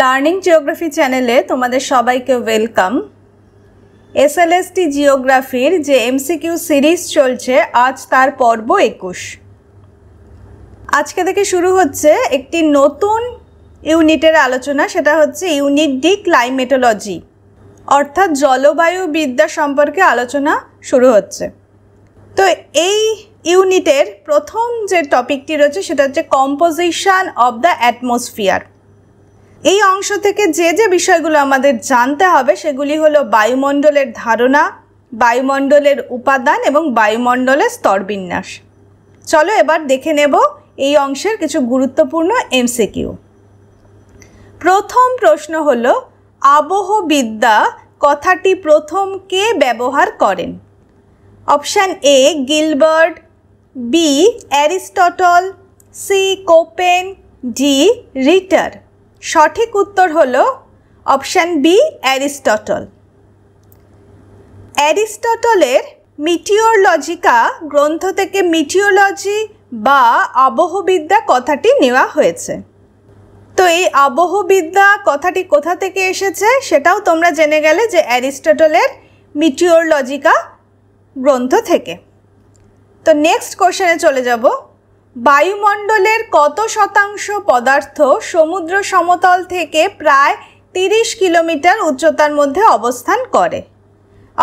learning geography চ্যানেলে তোমাদের সবাইকে ওয়েলকাম এসএলএসটি জিওগ্রাফির যে এমসিকিউ সিরিজ চলছে আজ তার পর্ব একুশ আজকে থেকে শুরু হচ্ছে একটি নতুন ইউনিটের আলোচনা সেটা হচ্ছে ইউনিট ডি ক্লাইমেটোলজি অর্থাৎ জলবায়ু বিদ্যা সম্পর্কে আলোচনা শুরু হচ্ছে তো এই ইউনিটের প্রথম যে টপিকটি রয়েছে সেটা হচ্ছে কম্পোজিশান অব দ্য অ্যাটমসফিয়ার এই অংশ থেকে যে যে বিষয়গুলো আমাদের জানতে হবে সেগুলি হলো বায়ুমণ্ডলের ধারণা বায়ুমণ্ডলের উপাদান এবং বায়ুমণ্ডলের স্তরবিন্যাস চলো এবার দেখে নেব এই অংশের কিছু গুরুত্বপূর্ণ এমসিকিউ প্রথম প্রশ্ন হল আবহবিদ্যা কথাটি প্রথম কে ব্যবহার করেন option A Gilbert B Aristotle C Koppen D Ritter সঠিক উত্তর হল অপশান বি অ্যারিস্টটল অ্যারিস্টটলের মিটিওরলজিকা গ্রন্থ থেকে মিটিওলজি বা আবহবিদ্যা কথাটি নেওয়া হয়েছে তো এই আবহবিদ্যা কথাটি কোথা থেকে এসেছে সেটাও তোমরা জেনে গেলে যে অ্যারিস্টটলের মিটিওরলজিকা গ্রন্থ থেকে তো নেক্সট কোশ্চেনে চলে যাব বায়ুমণ্ডলের কত শতাংশ পদার্থ সমুদ্র সমতল থেকে প্রায় তিরিশ কিলোমিটার উচ্চতার মধ্যে অবস্থান করে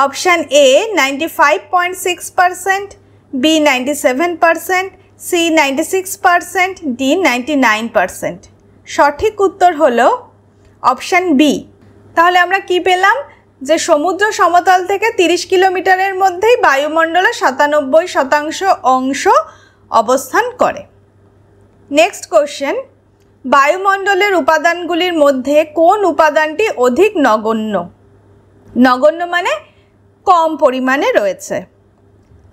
option A ninety five point six percent B ninety seven percent C ninety six percent D ninety nine percent সঠিক উত্তর হল অপশান বি তাহলে আমরা কি পেলাম যে সমুদ্র সমতল থেকে তিরিশ কিলোমিটারের মধ্যেই বায়ুমণ্ডলের সাতানব্বই শতাংশ অংশ অবস্থান করে নেক্সট কোশ্চেন বায়ুমণ্ডলের উপাদানগুলির মধ্যে কোন উপাদানটি অধিক নগণ্য নগণ্য মানে কম পরিমাণে রয়েছে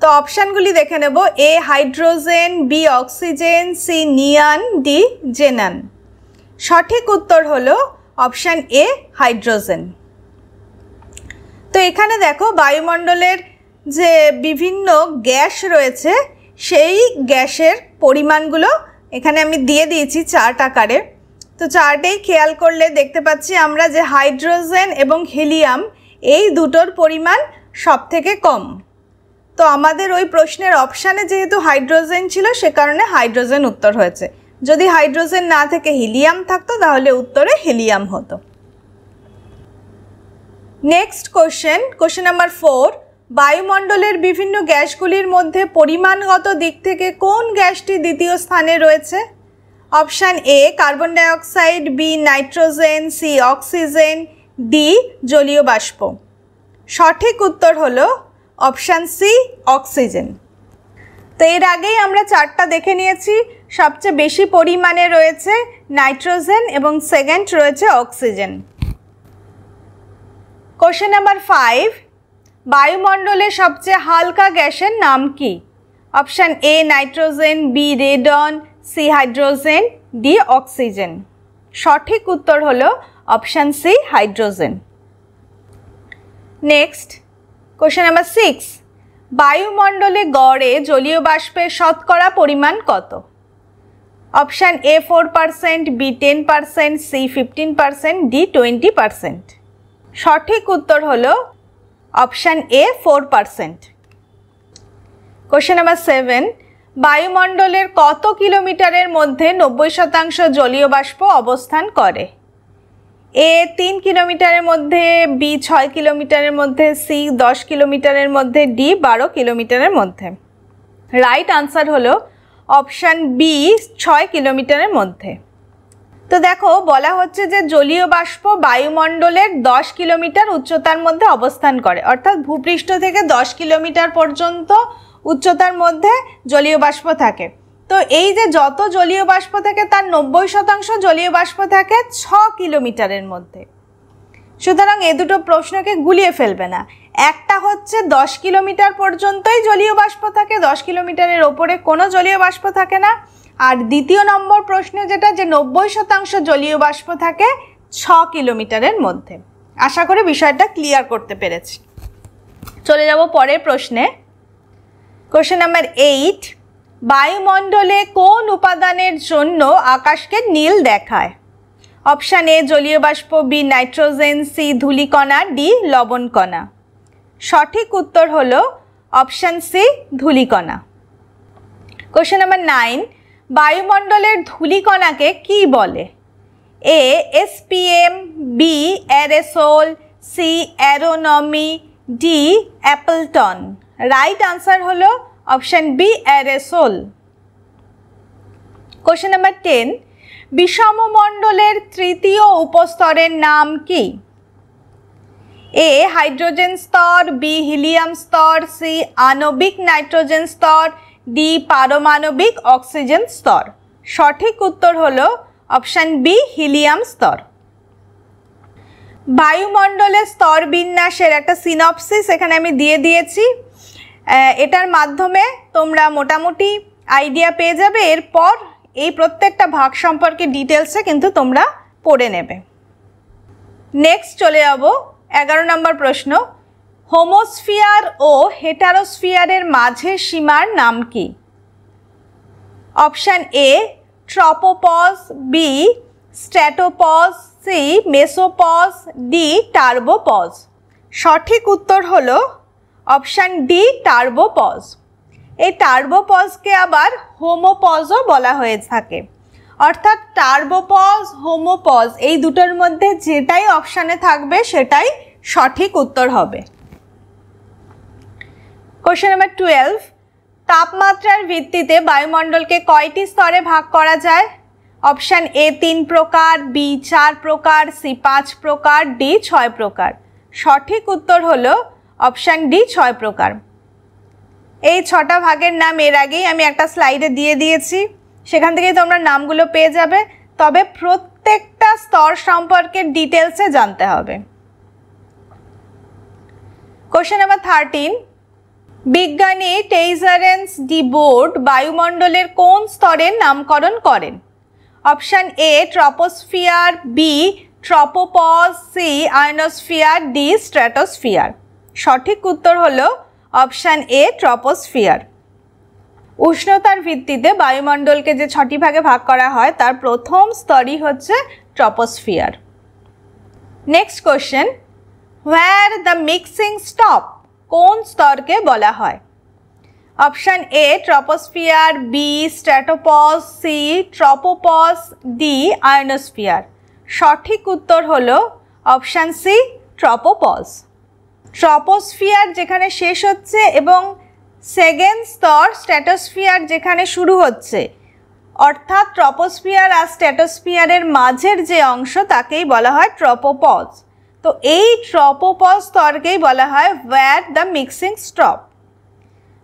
তো অপশানগুলি দেখে নেব A hydrogen B oxygen C neon D xenon সঠিক উত্তর হলো অপশান এ হাইড্রোজেন তো এখানে দেখো বায়ুমণ্ডলের যে বিভিন্ন গ্যাস রয়েছে সেই গ্যাসের পরিমাণগুলো এখানে আমি দিয়ে দিয়েছি চার্ট আকারে তো চার্টেই খেয়াল করলে দেখতে পাচ্ছি আমরা যে হাইড্রোজেন এবং হিলিয়াম এই দুটোর পরিমাণ সব থেকে কম তো আমাদের ওই প্রশ্নের অপশানে যেহেতু হাইড্রোজেন ছিল সে কারণে হাইড্রোজেন উত্তর হয়েছে যদি হাইড্রোজেন না থেকে হিলিয়াম থাকতো তাহলে উত্তরে হিলিয়াম হতো next question question number four বায়ুমণ্ডলের বিভিন্ন গ্যাসগুলির মধ্যে পরিমাণগত দিক থেকে কোন গ্যাসটি দ্বিতীয় স্থানে রয়েছে option A carbon dioxide B nitrogen C oxygen D জলীয় বাষ্প সঠিক উত্তর হলো অপশান সি অক্সিজেন তো এর আগেই আমরা চারটা দেখে নিয়েছি সবচেয়ে বেশি পরিমাণে রয়েছে নাইট্রোজেন এবং সেকেন্ড রয়েছে অক্সিজেন কোশ্চেন নাম্বার ফাইভ বায়ুমণ্ডলে সবচেয়ে হালকা গ্যাসের নাম কি option A nitrogen B radon C hydrogen D oxygen সঠিক উত্তর হল option C hydrogen next question number six বায়ুমণ্ডলে গড়ে জলীয় বাষ্পের শতকরা পরিমাণ কত option A four percent B ten percent C fifteen percent D twenty percent সঠিক উত্তর হলো option A four percent question number seven বায়ুমণ্ডলের কত কিলোমিটারের মধ্যে নব্বই শতাংশ জলীয় বাষ্প অবস্থান করে এ তিন কিলোমিটারের মধ্যে বি ছয় কিলোমিটারের মধ্যে সি দশ কিলোমিটারের মধ্যে ডি বারো কিলোমিটারের মধ্যে রাইট আনসার হলো অপশান বি ছয় কিলোমিটারের মধ্যে তো দেখো বলা হচ্ছে যে জলীয় বাষ্প বায়ুমণ্ডলের 10 কিলোমিটার উচ্চতার মধ্যে অবস্থান করে অর্থাৎ ভূপৃষ্ঠ থেকে 10 কিলোমিটার পর্যন্ত উচ্চতার মধ্যে জলীয় বাষ্প থাকে তো এই যে যত জলীয় বাষ্প থাকে তার নব্বই শতাংশ জলীয় বাষ্প থাকে ছ কিলোমিটারের মধ্যে সুতরাং এ দুটো প্রশ্নকে গুলিয়ে ফেলবে না একটা হচ্ছে 10 কিলোমিটার পর্যন্তই জলীয় বাষ্প থাকে 10 কিলোমিটারের ওপরে কোনো জলীয় বাষ্প থাকে না আর দ্বিতীয় নম্বর প্রশ্ন যেটা যে নব্বই শতাংশ জলীয় বাষ্প থাকে ছ কিলোমিটারের মধ্যে আশা করি বিষয়টা ক্লিয়ার করতে পেরেছি চলে যাব পরের প্রশ্নে কোশ্চেন নাম্বার এইট বায়ুমণ্ডলে কোন উপাদানের জন্য আকাশকে নীল দেখায় অপশান এ জলীয় বাষ্প বি নাইট্রোজেন সি ধূলিকণা ডি লবণকণা সঠিক উত্তর হল অপশান সি ধূলিকণা কোশ্চেন নাম্বার নাইন বায়ুমণ্ডলের ধূলিকণাকে কি বলে A SPM B aerosol C aeronomy D Appleton right answer হলো option B aerosol question number ten বিষমমণ্ডলের তৃতীয় উপস্তরের নাম কি এ হাইড্রোজেন স্তর বি হিলিয়াম স্তর সি আণবিক নাইট্রোজেন স্তর দি পারমাণবিক অক্সিজেন স্তর সঠিক উত্তর হল অপশান বি হিলিয়াম স্তর বায়ুমণ্ডলের স্তর বিন্যাসের একটা সিনপসিস এখানে আমি দিয়ে দিয়েছি এটার মাধ্যমে তোমরা মোটামুটি আইডিয়া পেয়ে যাবে এরপর এই প্রত্যেকটা ভাগ সম্পর্কে ডিটেলসে কিন্তু তোমরা পড়ে নেবে নেক্সট চলে যাব এগারো নম্বর প্রশ্ন হোমোস্ফিয়ার ও হেটারোস্ফিয়ারের মাঝের সীমার নাম কি option A tropopause B stratopause C mesopause D turbopause সঠিক উত্তর হল অপশান ডি টার্বোপজ এই টার্বোপজকে আবার হোমোপজও বলা হয়ে থাকে অর্থাৎ টার্বোপজ হোমোপজ এই দুটোর মধ্যে যেটাই অপশানে থাকবে সেটাই সঠিক উত্তর হবে কোশ্চেন নাম্বার টুয়েলভ তাপমাত্রার ভিত্তিতে বায়ুমণ্ডলকে কয়টি স্তরে ভাগ করা যায় অপশান এ তিন প্রকার বি চার প্রকার সি পাঁচ প্রকার ডি ছয় প্রকার সঠিক উত্তর হল অপশান ডি ছয় প্রকার এই ছটা ভাগের নাম এর আগেই আমি একটা স্লাইডে দিয়ে দিয়েছি সেখান থেকেই তোমরা নামগুলো পেয়ে যাবে তবে প্রত্যেকটা স্তর সম্পর্কে ডিটেলসে জানতে হবে কোশ্চেন নাম্বার থার্টিন বিজ্ঞানী টেইজারেন্স ডি বোর্ড বায়ুমণ্ডলের কোন স্তরের নামকরণ করেন option A troposphere B tropopause C ionosphere D stratosphere সঠিক উত্তর হল অপশান এ ট্রপোস্ফিয়ার উষ্ণতার ভিত্তিতে বায়ুমণ্ডলকে যে ছটি ভাগে ভাগ করা হয় তার প্রথম স্তরই হচ্ছে troposphere next question where the mixing stop কোন স্তরকে বলা হয় option A troposphere B stratopause C tropopause D ionosphere সঠিক উত্তর হল অপশান সি ট্রপোপস ট্রপোস্ফিয়ার যেখানে শেষ হচ্ছে এবং সেকেন্ড স্তর স্ট্র্যাটোস্ফিয়ার যেখানে শুরু হচ্ছে অর্থাৎ ট্রপোস্ফিয়ার আর স্ট্র্যাটোস্ফিয়ারের মাঝের যে অংশ তাকেই বলা হয় ট্রপোপজ তো এই ট্রপোপজ স্তরকেই বলা হয় ওয়্যার দ্য মিক্সিং স্টপ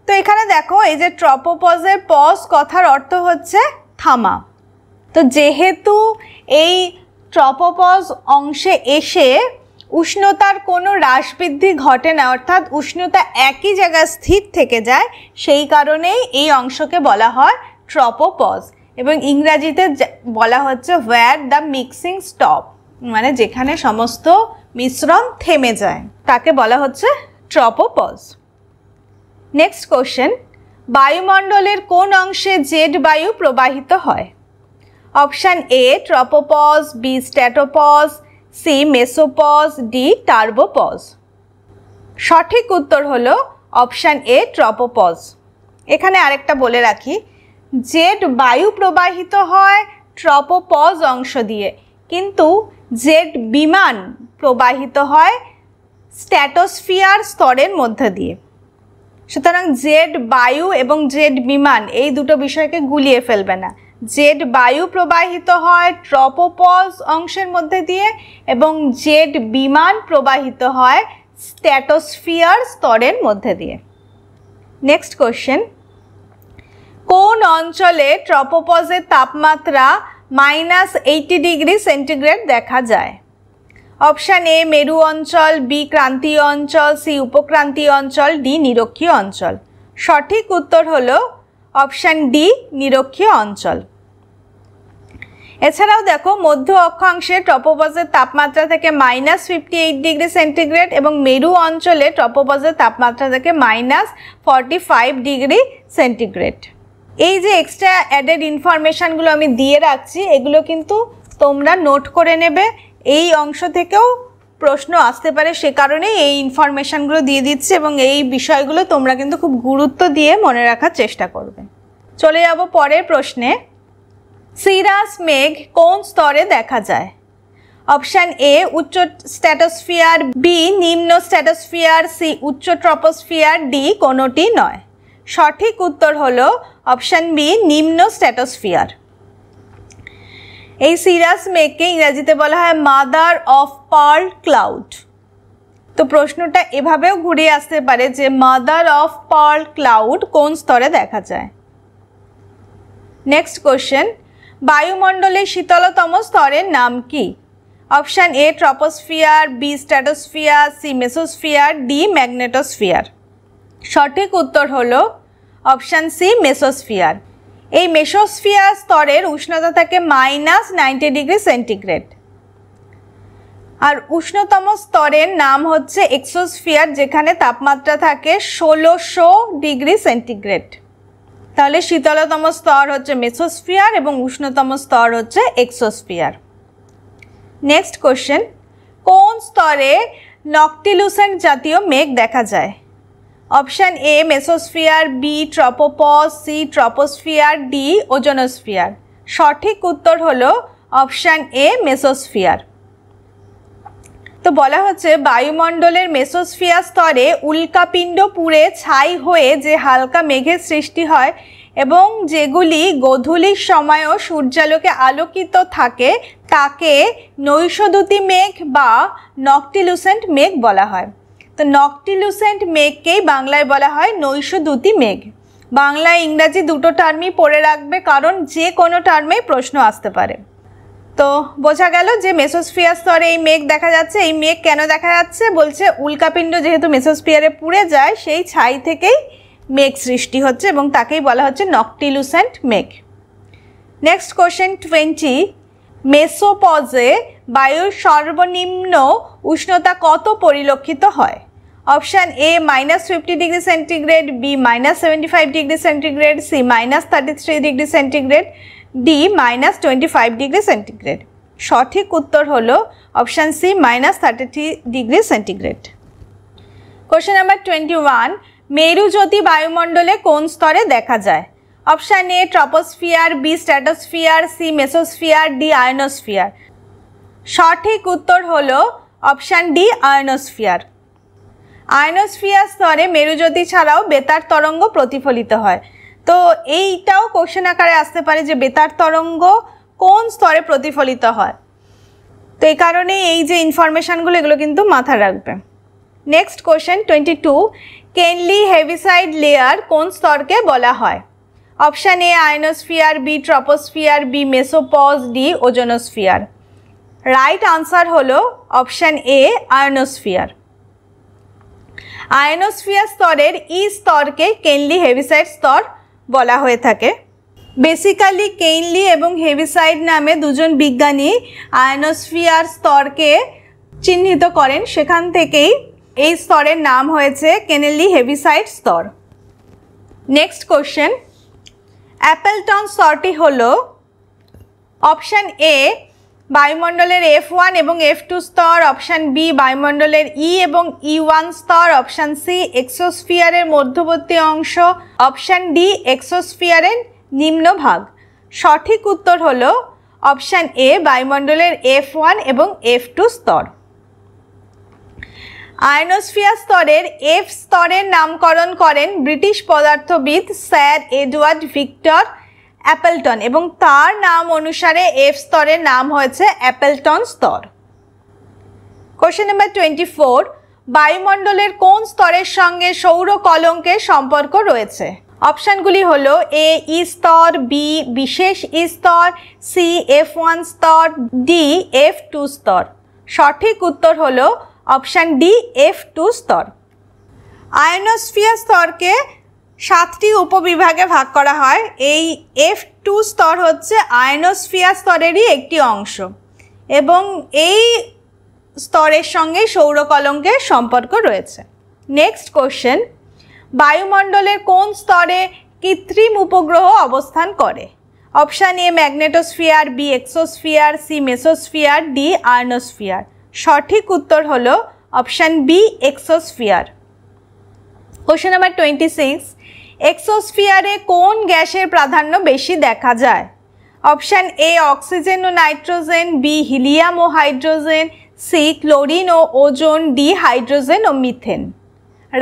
তো এখানে দেখো এই যে ট্রপোপজের পজ কথার অর্থ হচ্ছে থামা তো যেহেতু এই ট্রপোপজ অংশে এসে উষ্ণতার কোনো হ্রাস বৃদ্ধি ঘটে না অর্থাৎ উষ্ণতা একই জায়গায় স্থির থেকে যায় সেই কারণেই এই অংশকে বলা হয় ট্রপোপজ এবং ইংরাজিতে বলা হচ্ছে ওয়্যার দ্য মিক্সিং স্টপ মানে যেখানে সমস্ত মিশ্রণ থেমে যায় তাকে বলা হচ্ছে ট্রপোপজ নেক্সট কোশ্চেন বায়ুমণ্ডলের কোন অংশে জেড বায়ু প্রবাহিত হয় option A tropopause B stratopause C mesopause D turbopause সঠিক উত্তর হল অপশান এ ট্রপোপজ এখানে আরেকটা বলে রাখি জেড বায়ু প্রবাহিত হয় ট্রপোপজ অংশ দিয়ে কিন্তু জেড বিমান প্রবাহিত হয় স্ট্যাটোসফিয়ার স্তরের মধ্যে দিয়ে সুতরাং জেড বায়ু এবং জেড বিমান এই দুটো বিষয়কে গুলিয়ে ফেলবে না জেড বায়ু প্রবাহিত হয় ট্রপোপজ অংশের মধ্যে দিয়ে এবং জেড বিমান প্রবাহিত হয় স্ট্যাটোসফিয়ার স্তরের মধ্যে দিয়ে নেক্সট কোশ্চেন কোন অঞ্চলে ট্রপোপজের তাপমাত্রা মাইনাস এইটি ডিগ্রি সেন্টিগ্রেড দেখা যায় অপশান এ মেরু অঞ্চল বি ক্রান্তীয় অঞ্চল সি উপক্রান্তীয় অঞ্চল ডি নিরক্ষীয় অঞ্চল সঠিক উত্তর হল অপশান ডি নিরক্ষীয় অঞ্চল এছাড়াও দেখো মধ্য অক্ষাংশে টপোপজের তাপমাত্রা থেকে minus fifty eight degree centigrade এবং মেরু অঞ্চলে টপোপজের তাপমাত্রা থেকে minus forty five degree centigrade এই যে এক্সট্রা অ্যাডেড ইনফরমেশানগুলো আমি দিয়ে রাখছি এগুলো কিন্তু তোমরা নোট করে নেবে এই অংশ থেকেও প্রশ্ন আসতে পারে সে কারণে এই ইনফরমেশানগুলো দিয়ে দিচ্ছে এবং এই বিষয়গুলো তোমরা কিন্তু খুব গুরুত্ব দিয়ে মনে রাখার চেষ্টা করবে চলে যাব পরের প্রশ্নে সিরাস মেঘ কোন স্তরে দেখা যায় অপশান এ উচ্চ স্ট্যাটোসফিয়ার বি নিম্ন স্ট্যাটসফিয়ার সি উচ্চ ট্রপোসফিয়ার ডি কোনোটি নয় সঠিক উত্তর হলো অপশান বি নিম্ন স্ট্যাটসফিয়ার এই সিরাস মেককে ইংরাজিতে বলা হয় মাদার অফ পার্ল ক্লাউড তো প্রশ্নটা এভাবেও ঘুরে আসতে পারে যে মাদার অফ পার্ল ক্লাউড কোন স্তরে দেখা যায় নেক্সট কোশ্চেন বায়ুমণ্ডলের শীতলতম স্তরের নাম কি option A troposphere B stratosphere C mesosphere D magnetosphere সঠিক উত্তর হলো অপশান সি মেসোস্ফিয়ার এই মেসোস্ফিয়ার স্তরের উষ্ণতা থাকে মাইনাস নাইনটি ডিগ্রি সেন্টিগ্রেড আর উষ্ণতম স্তরের নাম হচ্ছে এক্সোস্ফিয়ার যেখানে তাপমাত্রা থাকে ষোলোশো ডিগ্রি সেন্টিগ্রেড তাহলে শীতলতম স্তর হচ্ছে মেসোস্ফিয়ার এবং উষ্ণতম স্তর হচ্ছে এক্সোস্ফিয়ার নেক্সট কোশ্চেন কোন স্তরে নকটিলুসেন্ট জাতীয় মেঘ দেখা যায় option A mesosphere B tropopause C troposphere D ozonosphere সঠিক উত্তর হল অপশান এ মেসোস্ফিয়ার তো বলা হচ্ছে বায়ুমণ্ডলের মেসোস্ফিয়ার স্তরে উল্কাপিণ্ড পুড়ে ছাই হয়ে যে হালকা মেঘের সৃষ্টি হয় এবং যেগুলি গধূলির সময়ও সূর্যালোকে আলোকিত থাকে তাকে নৈশদূতি মেঘ বা নকটিলুসেন্ট মেঘ বলা হয় তো নকটিলুসেন্ট মেঘকেই বাংলায় বলা হয় নৈশদূতি মেঘ বাংলা ইংরাজি দুটো টার্মই পড়ে রাখবে কারণ যে কোনো টার্মেই প্রশ্ন আসতে পারে তো বোঝা গেল যে মেসোস্ফিয়ার স্তরে এই মেঘ দেখা যাচ্ছে এই মেঘ কেন দেখা যাচ্ছে বলছে উল্কাপিণ্ড যেহেতু মেসোস্ফিয়ারে পুড়ে যায় সেই ছাই থেকেই মেঘ সৃষ্টি হচ্ছে এবং তাকেই বলা হচ্ছে নকটিলুসেন্ট মেঘ নেক্সট কোশ্চেন টোয়েন্টি মেসোপজে বায়ুর সর্বনিম্ন উষ্ণতা কত পরিলক্ষিত হয় option A minus fifty degree centigrade B minus seventy five degree centigrade C minus thirty three degree centigrade D minus twenty five degree centigrade সঠিক উত্তর হল option C minus thirty three degree centigrade question number twenty one মেরু বায়ুমণ্ডলে কোন স্তরে দেখা যায় option A troposphere B stratosphere C mesosphere D ionosphere সঠিক উত্তর হল অপশান ডি আয়নোস্ফিয়ার আয়নোস্ফিয়ার স্তরে মেরুজ্যোতি ছাড়াও বেতার তরঙ্গ প্রতিফলিত হয় তো এইটাও কোশ্চেন আকারে আসতে পারে যে বেতার তরঙ্গ কোন স্তরে প্রতিফলিত হয় তো এই কারণে এই যে ইনফরমেশানগুলো এগুলো কিন্তু মাথা রাখবে next question twenty two Kennelly Heaviside layer কোন স্তরকে বলা হয় option A ionosphere B troposphere B mesopause D ozonosphere right answer হল অপশান এ আয়নোস্ফিয়ার আয়নোস্ফিয়ার স্তরের ই e স্তরকে কেনলি হেভিসাইড স্তর বলা হয়ে থাকে বেসিক্যালি কেইনলি এবং হেভিসাইড নামে দুজন বিজ্ঞানী আয়নোস্ফিয়ার স্তরকে চিহ্নিত করেন সেখান থেকেই এই স্তরের নাম হয়েছে কেনেলি হেভিসাইড স্তর নেক্সট কোশ্চেন অ্যাপেলটন স্তরটি হল অপশান এ বায়ুমণ্ডলের এফ ওয়ান এবং এফ টু স্তর অপশান বি বায়ুমণ্ডলের ই এবং ই ওয়ান স্তর অপশান সি এক্সোস্ফিয়ারের মধ্যবর্তী অংশ অপশান ডি এক্সোস্ফিয়ারের নিম্নভাগ সঠিক উত্তর হল অপশান এ বায়ুমণ্ডলের এফ ওয়ান এবং এফ টু স্তর আয়নোস্ফিয়া স্তরের এফ স্তরের নামকরণ করেন ব্রিটিশ পদার্থবিদ স্যার এডওয়ার্ড ভিক্টর অ্যাপেলটন এবং তার নাম অনুসারে এফ স্তরের নাম হয়েছে অ্যাপেলটন স্তর কোশ্চেন নাম্বার টোয়েন্টি ফোর বায়ুমণ্ডলের কোন স্তরের সঙ্গে সৌর কলঙ্কের সম্পর্ক রয়েছে অপশানগুলি হল এ ই e স্তর বি বিশেষ ই e স্তর সি এফ ওয়ান স্তর ডি এফ টু স্তর সঠিক উত্তর হলো অপশান ডি এফ টু স্তর আয়নোস্ফিয়ার স্তরকে সাতটি উপবিভাগে ভাগ করা হয় এই এফ টু স্তর হচ্ছে আয়নোস্ফিয়ার স্তরেরই একটি অংশ এবং এই স্তরের সঙ্গে সৌরকলঙ্কের সম্পর্ক রয়েছে নেক্সট কোশ্চেন বায়ুমণ্ডলের কোন স্তরে কৃত্রিম উপগ্রহ অবস্থান করে option A magnetosphere B exosphere C mesosphere D thermosphere সঠিক উত্তর হল option B exosphere question number twenty six এক্সোস্ফিয়ারে কোন গ্যাসের প্রাধান্য বেশি দেখা যায় অপশান এ অক্সিজেন ও নাইট্রোজেন বি হিলিয়াম ও হাইড্রোজেন সি ক্লোরিন ও ওজোন ডি হাইড্রোজেন ও মিথেন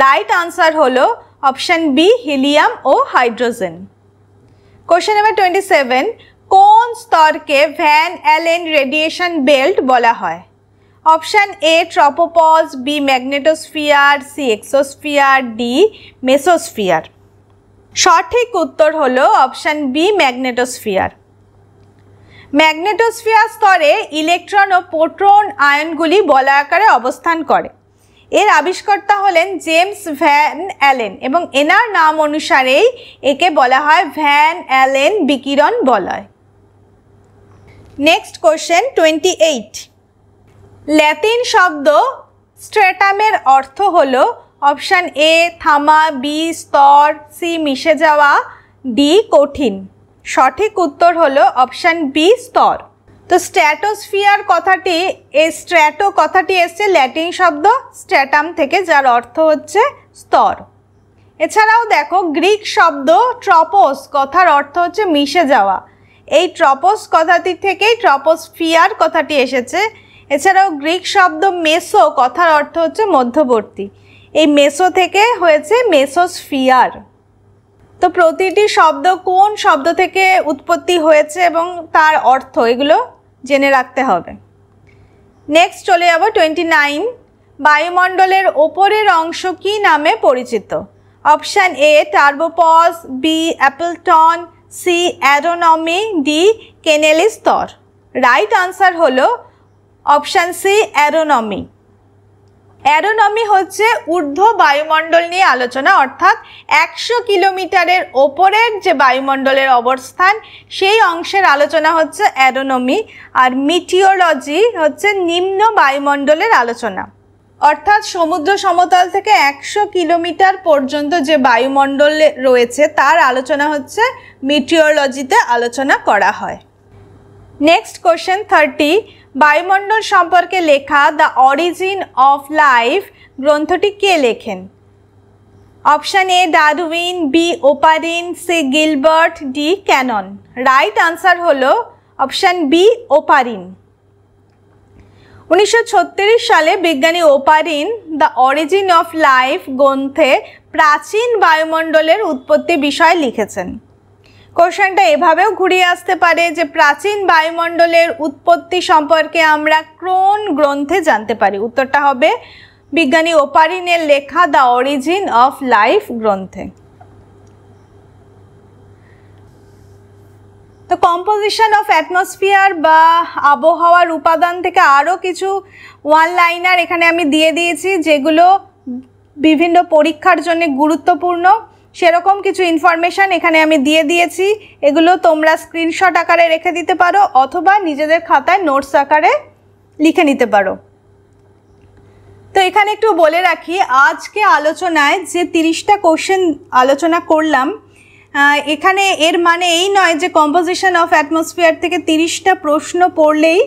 রাইট আনসার হল অপশান বি হিলিয়াম ও hydrogen question number twenty seven কোন স্তরকে ভ্যান অ্যালেন রেডিয়েশন বেল্ট বলা হয় option A tropopause B magnetosphere C exosphere D mesosphere সঠিক উত্তর হল অপশান বি ম্যাগনেটোস্ফিয়ার ম্যাগনেটোস্ফিয়ার স্তরে ইলেকট্রন ও প্রোটন আয়নগুলি বলা আকারে অবস্থান করে এর আবিষ্কর্তা হলেন জেমস ভ্যান অ্যালেন এবং এনার নাম অনুসারেই একে বলা হয় ভ্যান অ্যালেন বিকিরণ বলয় next question twenty eight Latin শব্দ স্ট্রেটামের অর্থ হল অপশান এ থামা বি স্তর সি মিশে যাওয়া ডি কঠিন সঠিক উত্তর হল অপশান বি স্তর তো স্ট্র্যাটোস্ফিয়ার কথাটি এই স্ট্র্যাটো কথাটি এসছে ল্যাটিন শব্দ স্ট্র্যাটাম থেকে যার অর্থ হচ্ছে স্তর এছাড়াও দেখো গ্রিক শব্দ ট্রপোস কথার অর্থ হচ্ছে মিশে যাওয়া এই ট্রপোস কথাটি থেকেই ট্রপোসফিয়ার কথাটি এসেছে এছাড়াও গ্রিক শব্দ মেসো কথার অর্থ হচ্ছে মধ্যবর্তী এই মেসো থেকে হয়েছে মেসোসফিয়ার তো প্রতিটি শব্দ কোন শব্দ থেকে উৎপত্তি হয়েছে এবং তার অর্থ এগুলো জেনে রাখতে হবে নেক্সট চলে যাব টোয়েন্টি নাইন বায়ুমণ্ডলের ওপরের অংশ কী নামে পরিচিত option A turbopause B Appleton C aeronomy D Kennelly স্তর রাইট আনসার হলো অপশান সি অ্যারোনমি অ্যারোনমি হচ্ছে ঊর্ধ্ব বায়ুমণ্ডল নিয়ে আলোচনা অর্থাৎ একশো কিলোমিটারের ওপরের যে বায়ুমণ্ডলের অবস্থান সেই অংশের আলোচনা হচ্ছে অ্যারোনমি আর মিটিওলজি হচ্ছে নিম্ন বায়ুমণ্ডলের আলোচনা অর্থাৎ সমুদ্র সমতল থেকে একশো কিলোমিটার পর্যন্ত যে বায়ুমণ্ডল রয়েছে তার আলোচনা হচ্ছে মিটিওলজিতে আলোচনা করা হয় নেক্সট কোশ্চেন থার্টি বায়ুমণ্ডল সম্পর্কে লেখা দ্য অরিজিন অফ লাইফ গ্রন্থটি কে লেখেন option A Darwin B Oparin C Gilbert D Cannon right answer হলো অপশান বি ওপারিন উনিশশো সালে বিজ্ঞানী Oparin the origin of life গ্রন্থে প্রাচীন বায়ুমণ্ডলের উৎপত্তি বিষয় লিখেছেন কোশ্চেনটা এভাবেও ঘুরিয়ে আসতে পারে যে প্রাচীন বায়ুমণ্ডলের উৎপত্তি সম্পর্কে আমরা ক্রোন গ্রন্থে জানতে পারি উত্তরটা হবে বিজ্ঞানী ওপারিনের লেখা দ্য অরিজিন অফ লাইফ গ্রন্থে তো কম্পোজিশন অফ অ্যাটমসফিয়ার বা আবহাওয়ার উপাদান থেকে আরও কিছু ওয়ান লাইনার এখানে আমি দিয়ে দিয়েছি যেগুলো বিভিন্ন পরীক্ষার জন্য গুরুত্বপূর্ণ সেরকম কিছু ইনফরমেশান এখানে আমি দিয়ে দিয়েছি এগুলো তোমরা স্ক্রিনশট আকারে রেখে দিতে পারো অথবা নিজেদের খাতায় নোটস আকারে লিখে নিতে পারো তো এখানে একটু বলে রাখি আজকে আলোচনায় যে তিরিশটা কোশ্চেন আলোচনা করলাম এখানে এর মানে এই নয় যে কম্পোজিশন অফ অ্যাটমসফিয়ার থেকে তিরিশটা প্রশ্ন পড়লেই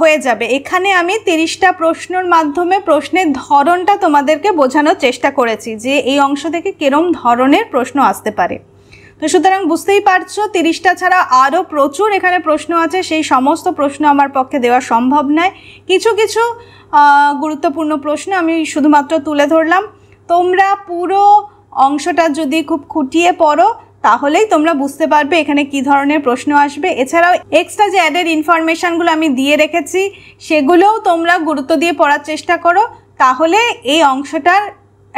হয়ে যাবে এখানে আমি তিরিশটা প্রশ্নর মাধ্যমে প্রশ্নের ধরনটা তোমাদেরকে বোঝানোর চেষ্টা করেছি যে এই অংশ থেকে কেরম ধরনের প্রশ্ন আসতে পারে তো সুতরাং বুঝতেই পারছো তিরিশটা ছাড়া আরও প্রচুর এখানে প্রশ্ন আছে সেই সমস্ত প্রশ্ন আমার পক্ষে দেওয়া সম্ভব নয় কিছু কিছু গুরুত্বপূর্ণ প্রশ্ন আমি শুধুমাত্র তুলে ধরলাম তোমরা পুরো অংশটা যদি খুব খুঁটিয়ে পড়ো তাহলেই তোমরা বুঝতে পারবে এখানে কি ধরনের প্রশ্ন আসবে এছাড়াও এক্সট্রা যে অ্যাডের ইনফরমেশানগুলো আমি দিয়ে রেখেছি সেগুলোও তোমরা গুরুত্ব দিয়ে পড়ার চেষ্টা করো তাহলে এই অংশটার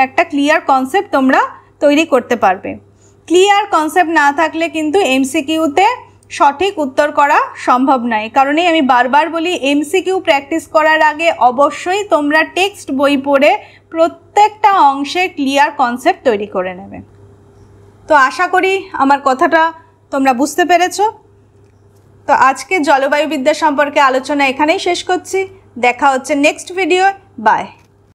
একটা ক্লিয়ার কনসেপ্ট তোমরা তৈরি করতে পারবে ক্লিয়ার কনসেপ্ট না থাকলে কিন্তু এমসিকিউতে সঠিক উত্তর করা সম্ভব নয় কারণেই আমি বারবার বলি এমসিকিউ প্র্যাকটিস করার আগে অবশ্যই তোমরা টেক্সট বই পড়ে প্রত্যেকটা অংশে ক্লিয়ার কনসেপ্ট তৈরি করে নেবে তো আশা করি আমার কথাটা তোমরা বুঝতে পেরেছ তো আজকে জলবায়ুবিদ্যা সম্পর্কে আলোচনা এখানেই শেষ করছি দেখা হচ্ছে নেক্সট ভিডিও বাই